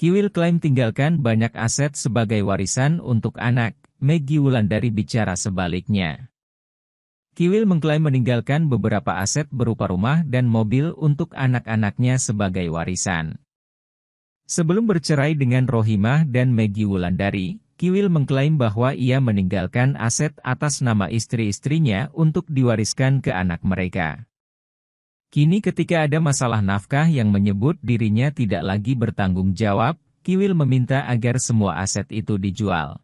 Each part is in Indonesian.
Kiwil klaim tinggalkan banyak aset sebagai warisan untuk anak, Megi Wulandari bicara sebaliknya. Kiwil mengklaim meninggalkan beberapa aset berupa rumah dan mobil untuk anak-anaknya sebagai warisan. Sebelum bercerai dengan Rohimah dan Megi Wulandari, Kiwil mengklaim bahwa ia meninggalkan aset atas nama istri-istrinya untuk diwariskan ke anak mereka. Kini ketika ada masalah nafkah yang menyebut dirinya tidak lagi bertanggung jawab, Kiwil meminta agar semua aset itu dijual.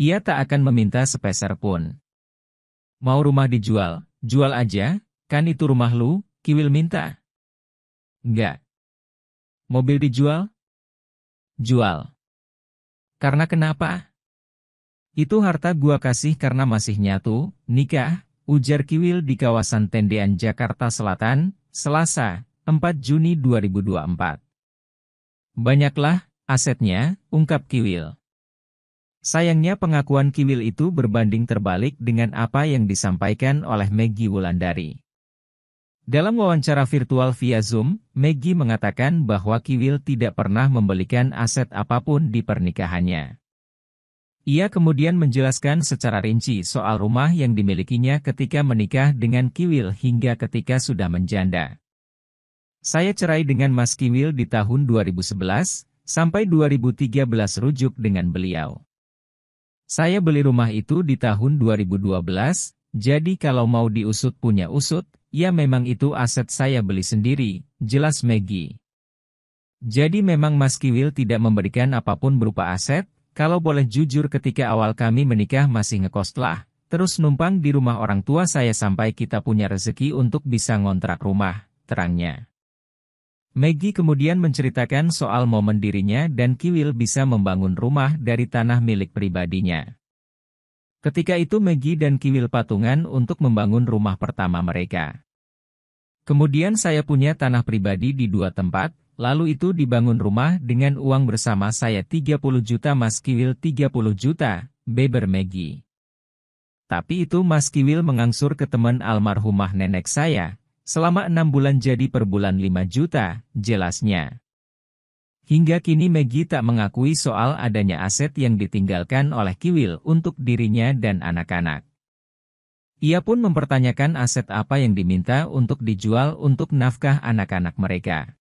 Ia tak akan meminta sepeser pun. Mau rumah dijual, jual aja, kan itu rumah lu, Kiwil minta. Enggak. Mobil dijual? Jual. Karena kenapa? Itu harta gua kasih karena masih nyatu, nikah, ujar Kiwil di kawasan Tendean Jakarta Selatan, Selasa, 4 Juni 2024. Banyaklah asetnya, ungkap Kiwil. Sayangnya pengakuan Kiwil itu berbanding terbalik dengan apa yang disampaikan oleh Megi Wulandari. Dalam wawancara virtual via Zoom, Megi mengatakan bahwa Kiwil tidak pernah membelikan aset apapun di pernikahannya. Ia kemudian menjelaskan secara rinci soal rumah yang dimilikinya ketika menikah dengan Kiwil hingga ketika sudah menjanda. Saya cerai dengan Mas Kiwil di tahun 2011, sampai 2013 rujuk dengan beliau. Saya beli rumah itu di tahun 2012, jadi kalau mau diusut punya usut, ya memang itu aset saya beli sendiri, jelas Maggie. Jadi memang Mas Kiwil tidak memberikan apapun berupa aset, kalau boleh jujur ketika awal kami menikah masih ngekos lah, terus numpang di rumah orang tua saya sampai kita punya rezeki untuk bisa ngontrak rumah, terangnya. Maggie kemudian menceritakan soal momen dirinya dan Kiwil bisa membangun rumah dari tanah milik pribadinya. Ketika itu Maggie dan Kiwil patungan untuk membangun rumah pertama mereka. Kemudian saya punya tanah pribadi di dua tempat, Lalu itu dibangun rumah dengan uang bersama saya 30 juta Mas Kiwil 30 juta, Beber Megi. Tapi itu Mas Kiwil mengangsur ke teman almarhumah nenek saya, selama enam bulan jadi per bulan 5 juta, jelasnya. Hingga kini Megi tak mengakui soal adanya aset yang ditinggalkan oleh Kiwil untuk dirinya dan anak-anak. Ia pun mempertanyakan aset apa yang diminta untuk dijual untuk nafkah anak-anak mereka.